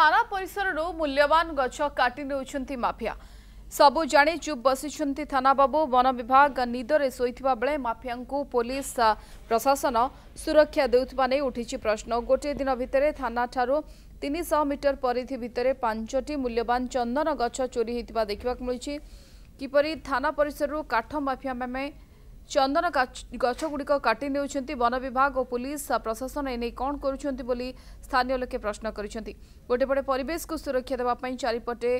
थाना परिसर मूल्यवान गछ काटि माफिया सबु जाने चुप बस थाना बाबू वन विभाग निदर शोवा बेले मफिया पुलिस प्रशासन सुरक्षा देने उठी प्रश्न गोटे दिन भितर थाना ठार् तीन शह मीटर परिधि भितर पांचटी मूल्यवान चंदन गच चोरी होता देखा मिली किपरी थाना परिसर काठ मफिया मैं চন্দন গছগুড়ি কাটি নেউছেন বন বিভাগ ও পুলিশ প্রশাসন এনে কণ করছেন বলে স্থানীয় লোকে প্রশ্ন করেছেন গোটেপটে পরিবেশকে সুরক্ষা দেওয়া চারিপটে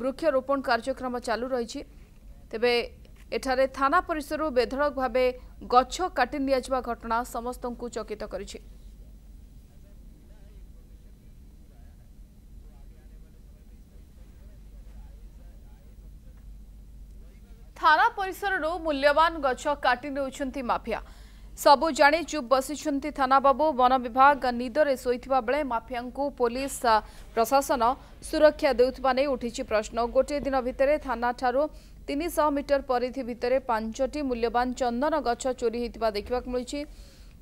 বৃক্ষরোপণ কার্যক্রম চালু রয়েছে তবে এখানে থানা পরিসর বেধড়ক ভাবে গছ কাটি নিয়া ঘটনা সমস্ত চকিত করেছে थाना परिसर मूल्यवान गछ काटि माफिया सबु जाने चुप बस थाना बाबू वन विभाग निदर शोवा बेले मफिया पुलिस प्रशासन सुरक्षा देने उठी प्रश्न गोटे दिन भितर थाना ठार् तीन शह मीटर परिधि भितर पांचटी मूल्यवान चंदन गच चोरी होता देखा मिली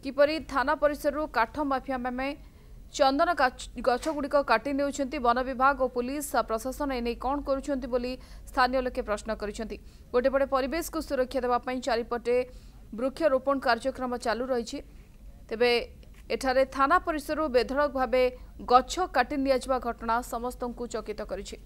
किपरी थाना परिसर काठ मफिया मैं চন্দন গছগুড়ি কাটি নেউছেন বন বিভাগ ও পুলিশ প্রশাসন এনে কণ করছেন বলে স্থানীয় লোকে প্রশ্ন করেছেন গোটেপটে পরিবেশকে সুরক্ষা দেওয়া চারিপটে বৃক্ষরোপণ কার্যক্রম চালু রয়েছে তবে এঠারে থানা পরিসরু বেধড়ক ভাবে গছ কাটি নিয়া ঘটনা সমস্ত চকিত করেছে